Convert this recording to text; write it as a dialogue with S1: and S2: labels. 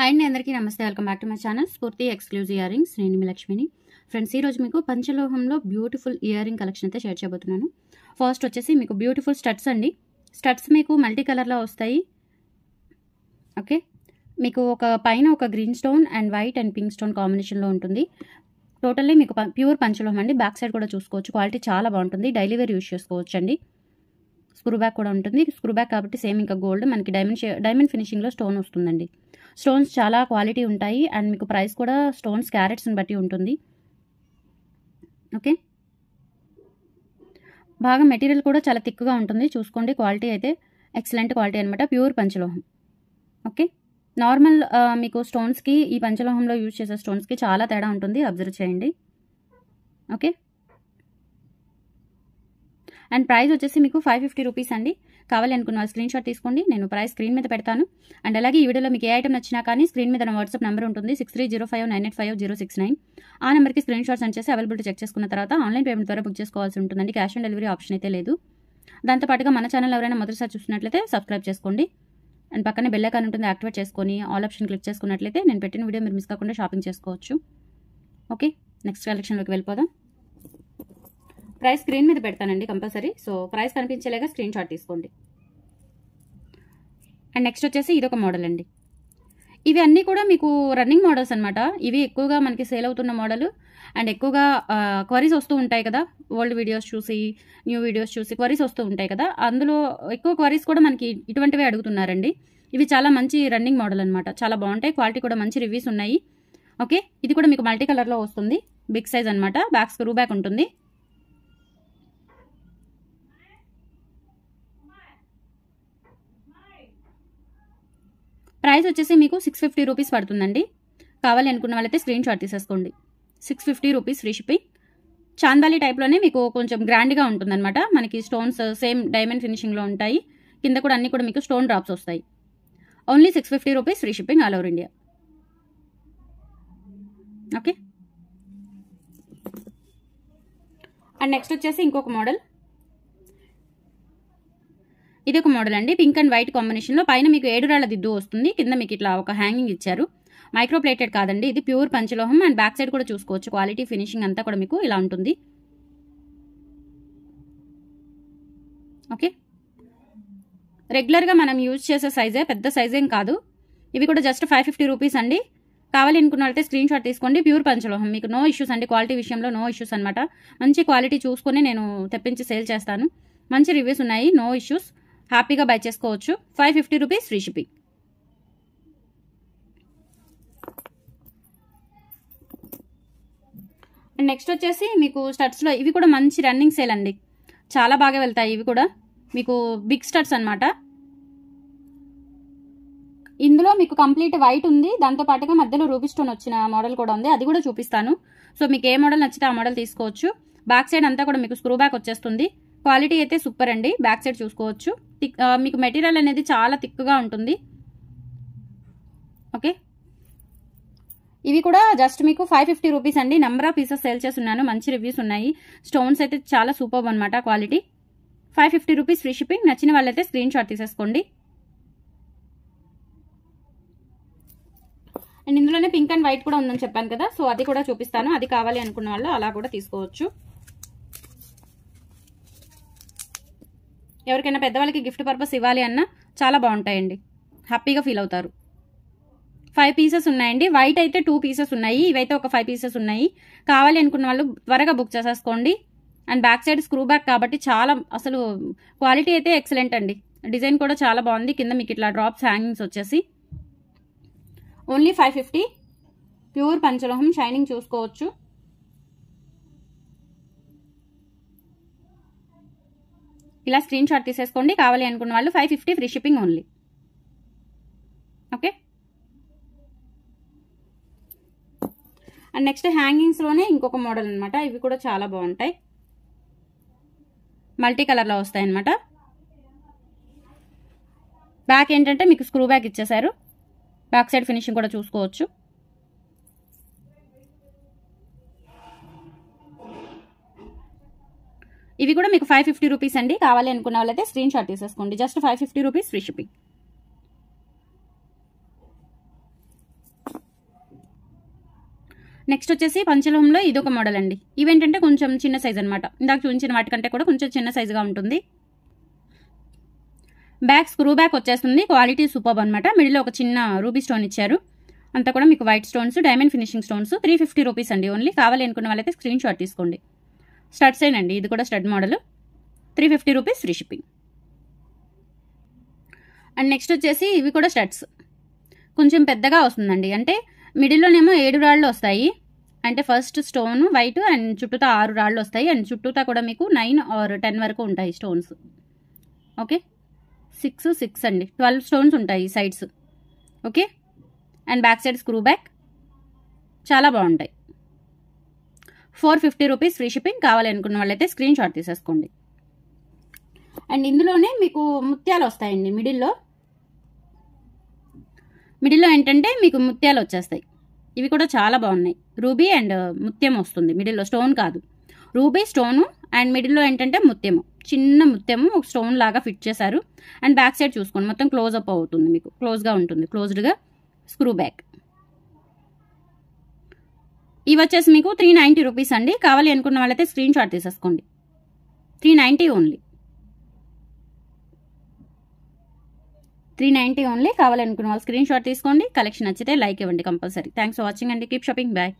S1: hi అండి అందరికీ నమస్తే welcome back to my channel Spoorthi exclusive ear rings నేను మీ లక్ష్మిని ఫ్రెండ్స్ ఈరోజు మీకు పంచలోహంలో బ్యూటిఫుల్ ఇయర్ రింగ్ కలెక్షన్ అయితే షేర్ చేయబోతున్నాను ఫస్ట్ వచ్చేసి మీకు బ్యూటిఫుల్ స్టడ్స్ అండి స్టడ్స్ మీకు మల్టీ కలర్లో వస్తాయి ఓకే మీకు ఒక పైన ఒక green stone and white and pink stone కాంబినేషన్లో ఉంటుంది టోటల్లీ మీకు ప్యూర్ పంచలోహం అండి బ్యాక్ సైడ్ కూడా చూసుకోవచ్చు క్వాలిటీ చాలా బాగుంటుంది డైలీ వేర్ యూస్ చేసుకోవచ్చు అండి స్క్రూ బ్యాక్ కూడా ఉంటుంది స్క్రూ బ్యాక్ కాబట్టి సేమ్ ఇంకా గోల్డ్ మనకి డైమండ్ డైమండ్ ఫినిషింగ్లో స్టోన్ వస్తుందండి స్టోన్స్ చాలా క్వాలిటీ ఉంటాయి అండ్ మీకు ప్రైస్ కూడా స్టోన్స్ క్యారెట్స్ని బట్టి ఉంటుంది ఓకే బాగా మెటీరియల్ కూడా చాలా థిక్గా ఉంటుంది చూసుకోండి క్వాలిటీ అయితే ఎక్సలెంట్ క్వాలిటీ అనమాట ప్యూర్ పంచలోహం ఓకే నార్మల్ మీకు స్టోన్స్కి ఈ పంచలోహంలో యూజ్ చేసే స్టోన్స్కి చాలా తేడా ఉంటుంది అబ్జర్వ్ చేయండి ఓకే అండ్ ప్రైస్ వచ్చేసి మీకు ఫైవ్ ఫిఫ్టీ రూపీస్ అండి కావాలి అనుకున్న స్క్రీన్ షాట్ తీసుకోండి నేను ప్రైస్ స్క్రీన్ మీద పెడతాను అండ్ అలాగే ఈ వీడియోలో మీకు ఏ ఐటమ్ నచ్చినా కానీ స్క్రీన్ మీద నా వాట్సాప్ నెంబర్ ఉంటుంది six three zero five nine eight five zero six nine ఆ నెంబర్కి స్క్రీన్ షాట్స్ అని చేసి అవైలబిలిటీ చెక్ చేసుకున్న తర్వాత ఆన్లైన్ పేమెంట్ ద్వారా బుక్ చేసుకోవాల్సి ఉంటుందండి క్యాష్ ఆన్ డెలివరీ ఆప్షన్ అయితే లేదు దాంతోపాటుగా మన ఛానల్ ఎవరైనా మొదటిసారి చూసినట్లయితే సబ్స్క్రైబ్ చేసుకోండి అండ్ పక్కనే బెల్లైకాన్ ఉంటుంది యాక్టివేట్ చేసుకొని ఆల్ ఆప్షన్ క్లిక్ చేసుకున్నట్లయితే నేను పెట్టిన వీడియో మీరు మిస్ కాకుండా షాపింగ్ చేసుకోవచ్చు ఓకే నెక్స్ట్ కలెక్షన్లోకి వెళ్ళిపోదాం ప్రైస్ స్క్రీన్ మీద పెడతానండి కంపల్సరీ సో ప్రైస్ కనిపించేలాగా స్క్రీన్ షాట్ తీసుకోండి అండ్ నెక్స్ట్ వచ్చేసి ఇదొక మోడల్ అండి ఇవి అన్నీ కూడా మీకు రన్నింగ్ మోడల్స్ అనమాట ఇవి ఎక్కువగా మనకి సేల్ అవుతున్న మోడల్ అండ్ ఎక్కువగా క్వరీస్ వస్తూ ఉంటాయి కదా ఓల్డ్ వీడియోస్ చూసి న్యూ వీడియోస్ చూసి క్వరీస్ వస్తూ ఉంటాయి కదా అందులో ఎక్కువ క్వరీస్ కూడా మనకి ఇటువంటివే అడుగుతున్నారండి ఇవి చాలా మంచి రన్నింగ్ మోడల్ అనమాట చాలా బాగుంటాయి క్వాలిటీ కూడా మంచి రివ్యూస్ ఉన్నాయి ఓకే ఇది కూడా మీకు మల్టీ కలర్లో వస్తుంది బిగ్ సైజ్ అనమాట బ్యాక్ స్క్రూ బ్యాక్ ఉంటుంది ప్రైస్ వచ్చేసి మీకు సిక్స్ ఫిఫ్టీ రూపీస్ పడుతుందండి కావాలి అనుకున్న వాళ్ళైతే స్క్రీన్ షాట్ తీసేసుకోండి six fifty rupees free shipping చాందాలి టైప్లోనే మీకు కొంచెం గ్రాండ్గా ఉంటుందన్నమాట మనకి స్టోన్స్ సేమ్ డైమండ్ ఫినిషింగ్లో ఉంటాయి కింద కూడా అన్నీ కూడా మీకు స్టోన్ డ్రాప్స్ వస్తాయి only six fifty rupees free shipping all over India okay and next వచ్చేసి ఇంకొక మోడల్ ఇది ఒక మోడల్ అండి పింక్ అండ్ వైట్ కాంబినేషన్లో పైన మీకు ఏడు రాళ్ళ దిద్దు వస్తుంది కింద మీకు ఇట్లా ఒక హ్యాంగింగ్ ఇచ్చారు మైక్రో ప్లేటెడ్ కాదండి ఇది ప్యూర్ పంచలోహం అండ్ బ్యాక్ సైడ్ కూడా చూసుకోవచ్చు క్వాలిటీ ఫినిషింగ్ అంతా కూడా మీకు ఇలా ఉంటుంది ఓకే రెగ్యులర్గా మనం యూజ్ చేసే సైజే పెద్ద సైజేం కాదు ఇవి కూడా జస్ట్ ఫైవ్ ఫిఫ్టీ రూపీస్ అండి కావాలి అనుకున్న వాళ్ళతే స్క్రీన్ షాట్ తీసుకోండి ప్యూర్ పంచలోహం మీకు నో ఇష్యూస్ అండి క్వాలిటీ విషయంలో నో ఇష్యూస్ అనమాట మంచి క్వాలిటీ చూసుకొని నేను తెప్పించి సేల్ చేస్తాను మంచి రివ్యూస్ ఉన్నాయి నో ఇష్యూస్ హ్యాపీగా బై చేసుకోవచ్చు five fifty rupees free shipping and next వచ్చేసి మీకు స్టడ్స్లో ఇవి కూడా మంచి రన్నింగ్ సేల్ అండి చాలా బాగా వెళ్తాయి ఇవి కూడా మీకు బిగ్ స్టడ్స్ అనమాట ఇందులో మీకు కంప్లీట్ వైట్ ఉంది దాంతో పాటుగా మధ్యలో రూబీ స్టోన్ వచ్చిన మోడల్ కూడా ఉంది అది కూడా చూపిస్తాను సో మీకు ఏ మోడల్ నచ్చితే ఆ మోడల్ తీసుకోవచ్చు బ్యాక్ సైడ్ అంతా కూడా మీకు స్క్రూ బ్యాక్ వచ్చేస్తుంది క్వాలిటీ అయితే సూపర్ అండి బ్యాక్ సైడ్ చూసుకోవచ్చు థిక్ మీకు మెటీరియల్ అనేది చాలా థిక్గా ఉంటుంది ఓకే ఇవి కూడా జస్ట్ మీకు ఫైవ్ ఫిఫ్టీ రూపీస్ అండి నెంబర్ ఆఫ్ పీసెస్ సేల్ చేస్తున్నాను మంచి రివ్యూస్ ఉన్నాయి స్టోన్స్ అయితే చాలా సూపర్ అనమాట quality five fifty rupees free shipping నచ్చిన వాళ్ళైతే స్క్రీన్ షాట్ తీసేసుకోండి అండ్ ఇందులోనే పింక్ అండ్ వైట్ కూడా ఉందని చెప్పాను కదా సో అది కూడా చూపిస్తాను అది కావాలి అనుకున్న వాళ్ళు అలా కూడా తీసుకోవచ్చు ఎవరికైనా పెద్దవాళ్ళకి గిఫ్ట్ పర్పస్ ఇవ్వాలి అన్నా చాలా బాగుంటాయండి హ్యాపీగా ఫీల్ అవుతారు ఫైవ్ పీసెస్ ఉన్నాయండి వైట్ అయితే టూ పీసెస్ ఉన్నాయి ఇవైతే ఒక ఫైవ్ పీసెస్ ఉన్నాయి కావాలి అనుకున్న వాళ్ళు త్వరగా బుక్ చేసేసుకోండి and back side screw back కాబట్టి చాలా అసలు క్వాలిటీ అయితే ఎక్సలెంట్ అండి డిజైన్ కూడా చాలా బాగుంది కింద మీకు ఇట్లా డ్రాప్స్ హ్యాంగింగ్స్ వచ్చేసి ఓన్లీ ఫైవ్ ఫిఫ్టీ ప్యూర్ పంచలోహం షైనింగ్ చూసుకోవచ్చు ఇలా స్క్రీన్ షాట్ తీసేసుకోండి కావాలి అనుకున్న వాళ్ళు five fifty free shipping only okay and next హ్యాంగింగ్స్లోనే ఇంకొక మోడల్ అనమాట ఇవి కూడా చాలా బాగుంటాయి మల్టీ కలర్లో వస్తాయి అనమాట బ్యాక్ ఏంటంటే మీకు స్క్రూ బ్యాక్ ఇచ్చేసారు బ్యాక్ సైడ్ ఫినిషింగ్ కూడా చూసుకోవచ్చు ఇవి కూడా మీకు ఫైవ్ ఫిఫ్టీ రూపీస్ అండి కావాలి అనుకున్న వాళ్ళైతే స్క్రీన్ షాట్ తీసేసుకోండి just five fifty rupees free shipping next వచ్చేసి ఇది ఇదొక మోడల్ అండి ఇవేంటంటే కొంచెం చిన్న సైజ్ అనమాట ఇందాక చూపించిన వాటికంటే కూడా కొంచెం చిన్న సైజుగా ఉంటుంది బ్యాక్ స్క్రూ బ్యాక్ వచ్చేస్తుంది క్వాలిటీ సూపర్ అనమాట మిడిల్లో ఒక చిన్న రూబీ స్టోన్ ఇచ్చారు అంతా కూడా మీకు white stones diamond finishing stones three fifty rupees అండి ఓన్లీ కావాలి అనుకున్న వాళ్ళైతే స్క్రీన్ షాట్ తీసుకోండి స్టడ్స్ అండి ఇది కూడా stud model three fifty rupees free shipping and next వచ్చేసి ఇవి కూడా స్టడ్స్ కొంచెం పెద్దగా వస్తుందండి అంటే మిడిల్లోనేమో ఏడు రాళ్ళు వస్తాయి అంటే ఫస్ట్ స్టోన్ వైట్ అండ్ చుట్టూతా ఆరు రాళ్ళు వస్తాయి అండ్ చుట్టూతా కూడా మీకు నైన్ ఆర్ టెన్ వరకు ఉంటాయి స్టోన్స్ ఓకే సిక్స్ సిక్స్ అండి ట్వెల్వ్ స్టోన్స్ ఉంటాయి sides okay and back side screw back చాలా బాగుంటాయి four fifty rupees free shipping కావాలనుకున్న వాళ్ళైతే స్క్రీన్ షాట్ తీసేసుకోండి అండ్ ఇందులోనే మీకు ముత్యాలు వస్తాయండి మిడిల్లో మిడిల్లో ఏంటంటే మీకు ముత్యాలు వచ్చేస్తాయి ఇవి కూడా చాలా బాగున్నాయి రూబీ అండ్ ముత్యం వస్తుంది మిడిల్లో స్టోన్ కాదు రూబీ స్టోను అండ్ మిడిల్లో ఏంటంటే ముత్యము చిన్న ముత్యము ఒక స్టోన్ లాగా ఫిట్ చేశారు అండ్ బ్యాక్ సైడ్ చూసుకోండి మొత్తం క్లోజ్ అప్ అవుతుంది మీకు క్లోజ్గా ఉంటుంది క్లోజ్డ్గా స్క్రూ బ్యాక్ ఇవి వచ్చేసి మీకు త్రీ నైంటీ రూపీస్ అండి కావాలి అనుకున్న వాళ్ళైతే స్క్రీన్ షాట్ తీసేసుకోండి three ninety only three ninety only కావాలనుకున్న వాళ్ళు స్క్రీన్ షాట్ తీసుకోండి కలెక్షన్ నచ్చితే లైక్ ఇవ్వండి కంపల్సరీ థ్యాంక్స్ ఫర్ వాచింగ్ అండి కీప్ షాపింగ్ బాయ్